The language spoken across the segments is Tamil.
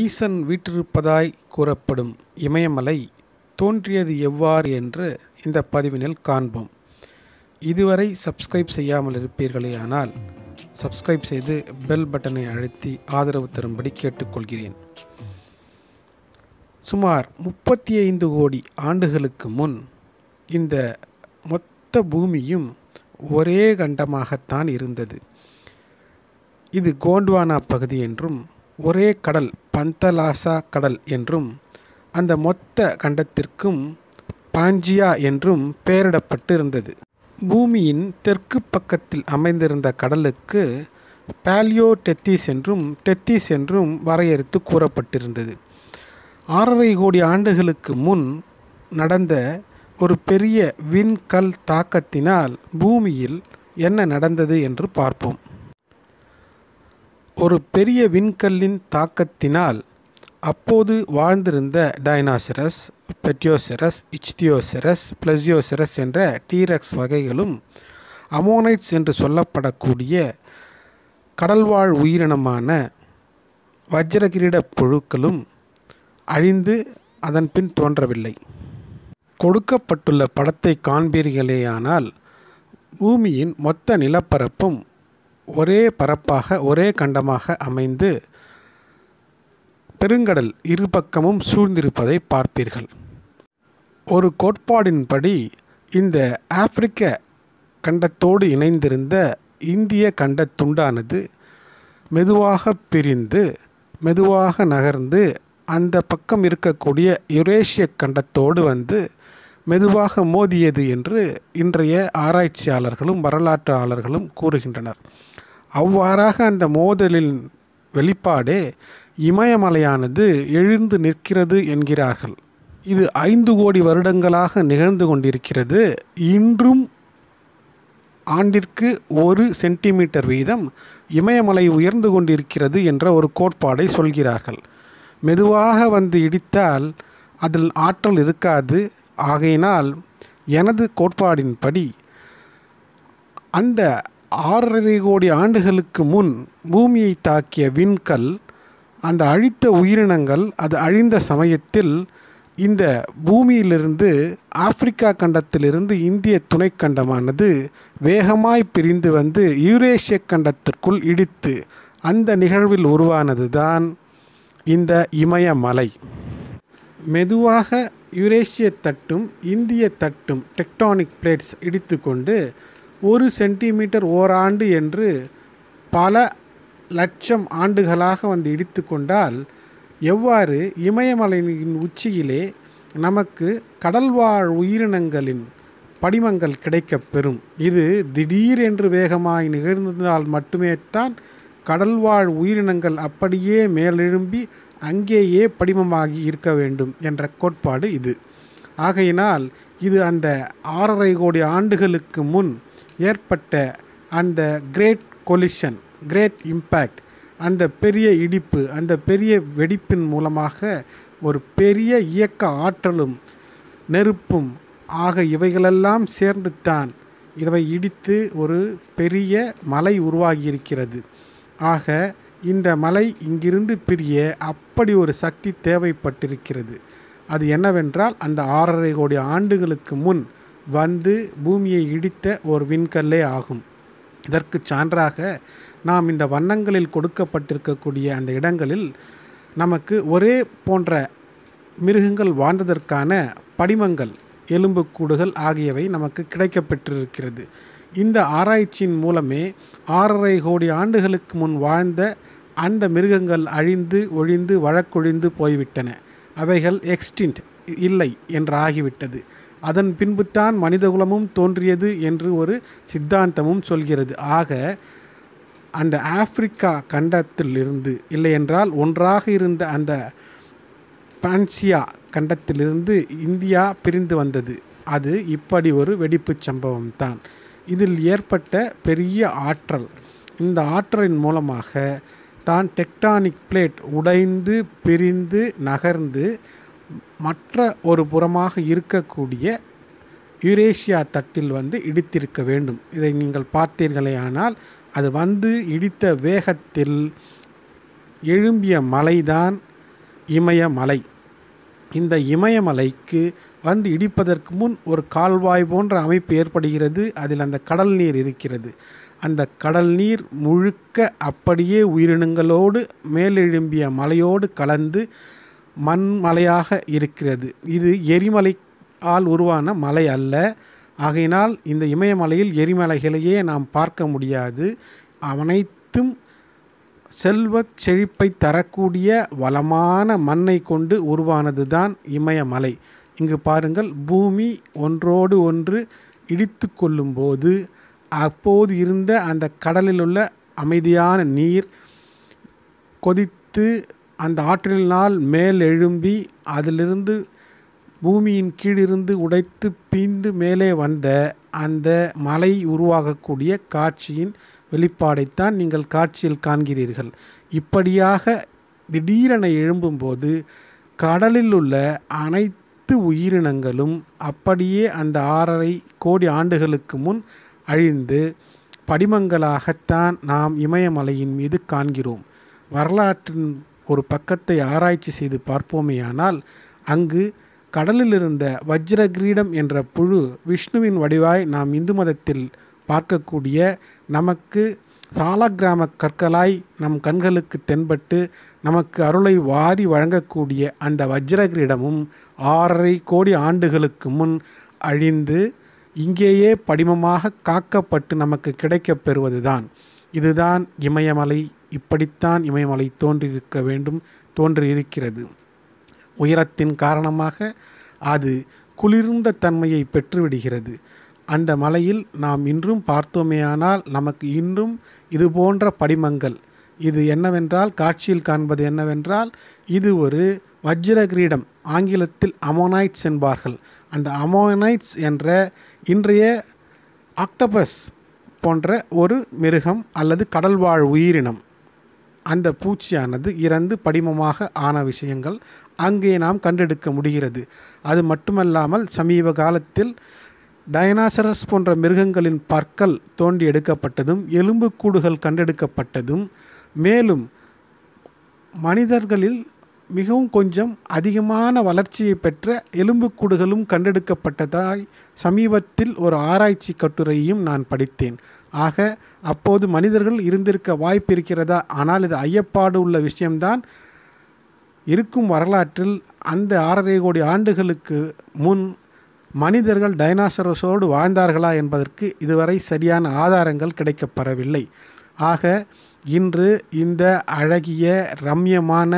ஈசன் வீற்றிருப்பதாய் கூறப்படும் இமயமலை தோன்றியது எவ்வாறு என்று இந்த பதிவினில் காண்போம் இதுவரை சப்ஸ்கிரைப் செய்யாமல் இருப்பீர்களே ஆனால் சப்ஸ்கிரைப் செய்து பெல் பட்டனை அழுத்தி ஆதரவு தரும்படி கேட்டுக்கொள்கிறேன் சுமார் முப்பத்தி ஐந்து கோடி ஆண்டுகளுக்கு முன் இந்த மொத்த பூமியும் ஒரே கண்டமாகத்தான் இருந்தது இது கோண்ட்வானா பகுதி என்றும் ஒரே கடல் பந்தலாசா கடல் என்றும் அந்த மொத்த கண்டத்திற்கும் பாஞ்சியா என்றும் பெயரிடப்பட்டு இருந்தது பூமியின் தெற்கு பக்கத்தில் அமைந்திருந்த கடலுக்கு பாலியோ டெத்திஸ் என்றும் டெத்திஸ் என்றும் வரையறுத்து கூறப்பட்டிருந்தது ஆறரை கோடி ஆண்டுகளுக்கு முன் நடந்த ஒரு பெரிய விண்கல் தாக்கத்தினால் பூமியில் என்ன நடந்தது என்று பார்ப்போம் ஒரு பெரிய விண்கல்லின் தாக்கத்தினால் அப்போது வாழ்ந்திருந்த டைனாசிரஸ் பெட்டியோசரஸ் இச்தியோசிரஸ் பிளஸியோசிரஸ் என்ற டீரக்ஸ் வகைகளும் அமோனைட்ஸ் என்று சொல்லப்படக்கூடிய கடல்வாழ் உயிரினமான வஜ்ரகிரீட புழுக்களும் அழிந்து அதன் பின் தோன்றவில்லை கொடுக்கப்பட்டுள்ள படத்தை காண்பீர்களேயானால் பூமியின் மொத்த நிலப்பரப்பும் ஒரே பரப்பாக ஒரே கண்டமாக அமைந்து பெருங்கடல் இருபக்கமும் சூழ்ந்திருப்பதை பார்ப்பீர்கள் ஒரு கோட்பாடின்படி இந்த ஆப்பிரிக்க கண்டத்தோடு இணைந்திருந்த இந்திய கண்டத்துண்டானது மெதுவாக பிரிந்து மெதுவாக நகர்ந்து அந்த பக்கம் இருக்கக்கூடிய யுரேஷிய கண்டத்தோடு வந்து மெதுவாக மோதியது என்று இன்றைய ஆராய்ச்சியாளர்களும் வரலாற்றாளர்களும் கூறுகின்றனர் அவ்வாறாக அந்த மோதலின் வெளிப்பாடே இமயமலையானது எழுந்து நிற்கிறது என்கிறார்கள் இது ஐந்து கோடி வருடங்களாக நிகழ்ந்து கொண்டிருக்கிறது இன்றும் ஆண்டிற்கு ஒரு சென்டிமீட்டர் வீதம் இமயமலை உயர்ந்து கொண்டிருக்கிறது என்ற ஒரு கோட்பாடை சொல்கிறார்கள் மெதுவாக வந்து இடித்தால் அதில் ஆற்றல் இருக்காது ஆகையினால் எனது கோட்பாடின்படி அந்த ஆறரை கோடி ஆண்டுகளுக்கு முன் பூமியை தாக்கிய விண்கல் அந்த அழித்த உயிரினங்கள் அது அழிந்த சமயத்தில் இந்த பூமியிலிருந்து ஆப்பிரிக்கா கண்டத்திலிருந்து இந்திய துணைக்கண்டமானது வேகமாய் பிரிந்து வந்து யூரேஷிய கண்டத்திற்குள் இடித்து அந்த நிகழ்வில் உருவானது தான் இந்த இமயமலை மெதுவாக யூரேஷிய தட்டும் இந்திய தட்டும் டெக்டானிக் பிளேட்ஸ் இடித்துக்கொண்டு ஒரு சென்டிமீட்டர் ஓராண்டு என்று பல லட்சம் ஆண்டுகளாக வந்து இடித்து கொண்டால் எவ்வாறு இமயமலையின் உச்சியிலே நமக்கு கடல்வாழ் உயிரினங்களின் படிமங்கள் கிடைக்கப் பெறும் இது திடீரென்று வேகமாய் நிகழ்ந்தால் மட்டுமே தான் கடல்வாழ் உயிரினங்கள் அப்படியே மேலெழும்பி அங்கேயே படிமமாகி இருக்க வேண்டும் என்ற கோட்பாடு இது ஆகையினால் இது அந்த ஆறரை கோடி ஆண்டுகளுக்கு முன் ஏற்பட்ட அந்த கிரேட் கொலிஷன் கிரேட் இம்பேக்ட் அந்த பெரிய இடிப்பு அந்த பெரிய வெடிப்பின் மூலமாக ஒரு பெரிய இயக்க ஆற்றலும் நெருப்பும் ஆக இவைகளெல்லாம் சேர்ந்து தான் இவை இடித்து ஒரு பெரிய மலை உருவாகியிருக்கிறது ஆக இந்த மலை இங்கிருந்து பிரிய அப்படி ஒரு சக்தி தேவைப்பட்டிருக்கிறது அது என்னவென்றால் அந்த ஆறரை கோடி ஆண்டுகளுக்கு முன் வந்து பூமியை இடித்த ஒரு விண்கல்லே ஆகும் இதற்கு சான்றாக நாம் இந்த வண்ணங்களில் கொடுக்கப்பட்டிருக்கக்கூடிய அந்த இடங்களில் நமக்கு ஒரே போன்ற மிருகங்கள் வாழ்ந்ததற்கான படிமங்கள் எலும்புக்கூடுகள் ஆகியவை நமக்கு கிடைக்கப்பெற்றிருக்கிறது இந்த ஆராய்ச்சியின் மூலமே ஆறரை கோடி ஆண்டுகளுக்கு முன் வாழ்ந்த அந்த மிருகங்கள் அழிந்து ஒழிந்து வழக்கொழிந்து போய்விட்டன அவைகள் எக்ஸ்டிண்ட் இல்லை என்று ஆகிவிட்டது அதன் பின்புத்தான் மனிதகுலமும் தோன்றியது என்று ஒரு சித்தாந்தமும் சொல்கிறது ஆக அந்த ஆப்பிரிக்கா கண்டத்தில் இருந்து இல்லையென்றால் ஒன்றாக இருந்த அந்த பான்சியா கண்டத்திலிருந்து இந்தியா பிரிந்து வந்தது அது இப்படி ஒரு வெடிப்பு சம்பவம் தான் இதில் ஏற்பட்ட பெரிய ஆற்றல் இந்த ஆற்றலின் மூலமாக தான் டெக்டானிக் பிளேட் உடைந்து பிரிந்து நகர்ந்து மற்ற ஒரு புறமாக இருக்கக்கூடிய யூரேஷியா தட்டில் வந்து இடித்திருக்க வேண்டும் இதை நீங்கள் பார்த்தீர்களே ஆனால் அது வந்து இடித்த வேகத்தில் எழும்பிய மலைதான் இமயமலை இந்த இமயமலைக்கு வந்து இடிப்பதற்கு முன் ஒரு கால்வாய் போன்ற அமைப்பு ஏற்படுகிறது அதில் அந்த கடல் நீர் இருக்கிறது அந்த கடல் நீர் முழுக்க அப்படியே உயிரினங்களோடு மேலெழும்பிய மலையோடு கலந்து மண்மலையாக இருக்கிறது இது எரிமலை ஆல் உருவான மலை அல்ல ஆகையினால் இந்த இமயமலையில் எரிமலைகளையே நாம் பார்க்க முடியாது அனைத்தும் செல்வச் செழிப்பை தரக்கூடிய வளமான மண்ணை கொண்டு உருவானது தான் இமயமலை இங்கு பாருங்கள் பூமி ஒன்றோடு ஒன்று இடித்து போது அப்போது இருந்த அந்த கடலில் உள்ள அமைதியான நீர் கொதித்து அந்த ஆற்றினால் மேல் எழும்பி அதிலிருந்து பூமியின் கீழிருந்து உடைத்து பீந்து மேலே வந்த அந்த மலை உருவாகக்கூடிய காட்சியின் வெளிப்பாடைத்தான் நீங்கள் காட்சியில் காண்கிறீர்கள் இப்படியாக திடீரென எழும்பும்போது கடலில் உள்ள அனைத்து உயிரினங்களும் அப்படியே அந்த ஆறரை கோடி ஆண்டுகளுக்கு முன் அழிந்து படிமங்களாகத்தான் நாம் இமயமலையின் மீது காண்கிறோம் வரலாற்றின் ஒரு பக்கத்தை ஆராய்ச்சி செய்து பார்ப்போமேயானால் அங்கு கடலில் இருந்த கிரீடம் என்ற புழு விஷ்ணுவின் வடிவாய் நாம் இந்து மதத்தில் பார்க்கக்கூடிய நமக்கு சாலக்கிராம கற்களாய் நம் கண்களுக்கு தென்பட்டு நமக்கு அருளை வாரி வழங்கக்கூடிய அந்த வஜ்ரகிரீடமும் கிரீடமும் ஆறரை கோடி ஆண்டுகளுக்கு முன் அழிந்து இங்கேயே படிமமாக காக்கப்பட்டு நமக்கு கிடைக்கப் பெறுவதுதான் இதுதான் இமயமலை இப்படித்தான் இமயமலை தோன்றியிருக்க வேண்டும் தோன்றியிருக்கிறது உயரத்தின் காரணமாக அது குளிர்ந்த தன்மையை பெற்றுவிடுகிறது அந்த மலையில் நாம் இன்றும் பார்த்தோமேயானால் நமக்கு இன்றும் இது போன்ற படிமங்கள் இது என்னவென்றால் காட்சியில் காண்பது என்னவென்றால் இது ஒரு வஜ்ர கிரீடம் ஆங்கிலத்தில் அமோனைட்ஸ் என்பார்கள் அந்த அமோனைட்ஸ் என்ற இன்றைய ஆக்டபஸ் போன்ற ஒரு மிருகம் அல்லது கடல்வாழ் உயிரினம் அந்த பூச்சியானது இறந்து படிமமாக ஆன விஷயங்கள் அங்கே நாம் கண்டெடுக்க முடிகிறது அது மட்டுமல்லாமல் சமீப காலத்தில் டைனாசரஸ் போன்ற மிருகங்களின் பற்கள் தோண்டி எடுக்கப்பட்டதும் எலும்புக்கூடுகள் கண்டெடுக்கப்பட்டதும் மேலும் மனிதர்களில் மிகவும் கொஞ்சம் அதிகமான வளர்ச்சியை பெற்ற எலும்புக்கூடுகளும் கண்டெடுக்கப்பட்டதாய் சமீபத்தில் ஒரு ஆராய்ச்சி கட்டுரையையும் நான் படித்தேன் ஆக அப்போது மனிதர்கள் இருந்திருக்க வாய்ப்பு இருக்கிறதா ஆனால் இது ஐயப்பாடு உள்ள விஷயம்தான் இருக்கும் வரலாற்றில் அந்த ஆறரை கோடி ஆண்டுகளுக்கு முன் மனிதர்கள் டைனாசரஸோடு வாழ்ந்தார்களா என்பதற்கு இதுவரை சரியான ஆதாரங்கள் கிடைக்கப்பெறவில்லை ஆக இன்று இந்த அழகிய ரம்யமான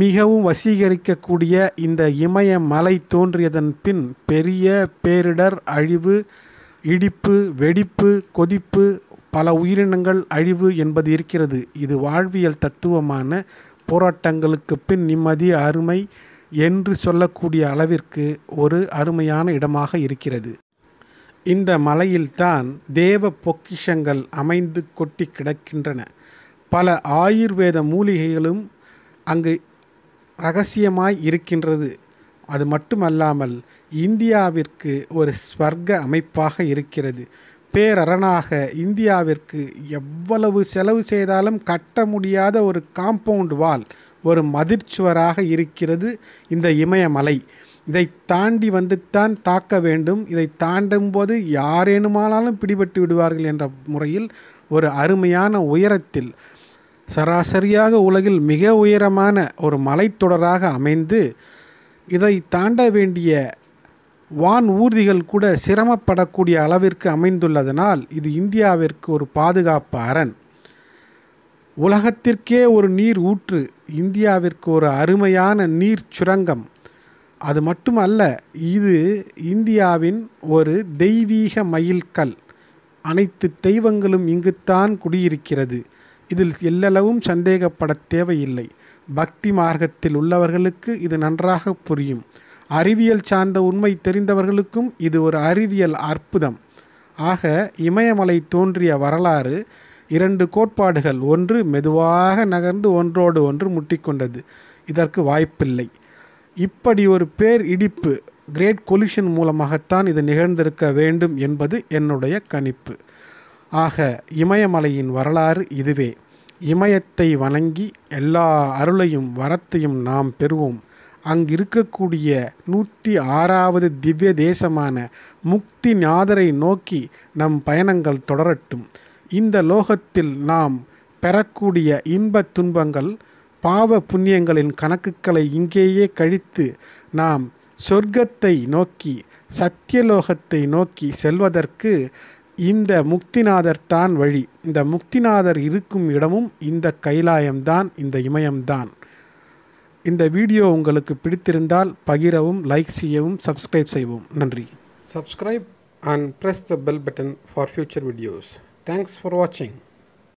மிகவும் வசீகரிக்கக்கூடிய இந்த இமயமலை தோன்றியதன் பின் பெரிய பேரிடர் அழிவு இடிப்பு வெடிப்பு கொதிப்பு பல உயிரினங்கள் அழிவு என்பது இருக்கிறது இது வாழ்வியல் தத்துவமான போராட்டங்களுக்கு பின் நிம்மதி அருமை என்று சொல்லக்கூடிய அளவிற்கு ஒரு அருமையான இடமாக இருக்கிறது இந்த மலையில்தான் தேவ பொக்கிஷங்கள் அமைந்து கொட்டி கிடக்கின்றன பல ஆயுர்வேத மூலிகைகளும் அங்கு ரகசியமாய் இருக்கின்றது அது மட்டுமல்லாமல் இந்தியாவிற்கு ஒரு ஸ்வர்க்க அமைப்பாக இருக்கிறது பேரரணாக இந்தியாவிற்கு எவ்வளவு செலவு செய்தாலும் கட்ட முடியாத ஒரு காம்பவுண்ட் வால் ஒரு மதிர்ச்சுவராக இருக்கிறது இந்த இமயமலை இதை தாண்டி வந்துத்தான் தாக்க வேண்டும் இதை தாண்டும் போது யாரேனுமானாலும் பிடிபட்டு விடுவார்கள் என்ற முறையில் ஒரு அருமையான உயரத்தில் சராசரியாக உலகில் மிக உயரமான ஒரு மலைத்தொடராக அமைந்து இதை தாண்ட வேண்டிய வான் ஊர்திகள் கூட சிரமப்படக்கூடிய அளவிற்கு அமைந்துள்ளதனால் இது இந்தியாவிற்கு ஒரு பாதுகாப்பு அரண் உலகத்திற்கே ஒரு நீர் ஊற்று இந்தியாவிற்கு ஒரு அருமையான நீர் சுரங்கம் அது மட்டுமல்ல இது இந்தியாவின் ஒரு தெய்வீக மயில்கல் அனைத்து தெய்வங்களும் இங்குத்தான் குடியிருக்கிறது இதில் எல்லளவும் சந்தேகப்பட தேவையில்லை பக்தி மார்க்கத்தில் உள்ளவர்களுக்கு இது நன்றாக புரியும் அறிவியல் சார்ந்த உண்மை தெரிந்தவர்களுக்கும் இது ஒரு அறிவியல் அற்புதம் ஆக இமயமலை தோன்றிய வரலாறு இரண்டு கோட்பாடுகள் ஒன்று மெதுவாக நகர்ந்து ஒன்றோடு ஒன்று முட்டிக்கொண்டது இதற்கு வாய்ப்பில்லை இப்படி ஒரு பேர் இடிப்பு கிரேட் கொலிஷன் மூலமாகத்தான் இது நிகழ்ந்திருக்க வேண்டும் என்பது என்னுடைய கணிப்பு ஆக இமயமலையின் வரலாறு இதுவே இமயத்தை வணங்கி எல்லா அருளையும் வரத்தையும் நாம் பெறுவோம் அங்கிருக்கக்கூடிய நூற்றி ஆறாவது திவ்ய தேசமான முக்தி நாதரை நோக்கி நம் பயணங்கள் தொடரட்டும் இந்த லோகத்தில் நாம் பெறக்கூடிய இன்பத் துன்பங்கள் பாவ புண்ணியங்களின் கணக்குகளை இங்கேயே கழித்து நாம் சொர்க்கத்தை நோக்கி சத்தியலோகத்தை நோக்கி செல்வதற்கு இந்த முக்திநாதர் தான் வழி இந்த முக்திநாதர் இருக்கும் இடமும் இந்த கைலாயம்தான் இந்த இமயம்தான் இந்த வீடியோ உங்களுக்கு பிடித்திருந்தால் பகிரவும் லைக் செய்யவும் சப்ஸ்கிரைப் செய்வோம் நன்றி subscribe and press the bell button for future videos thanks for வாட்சிங்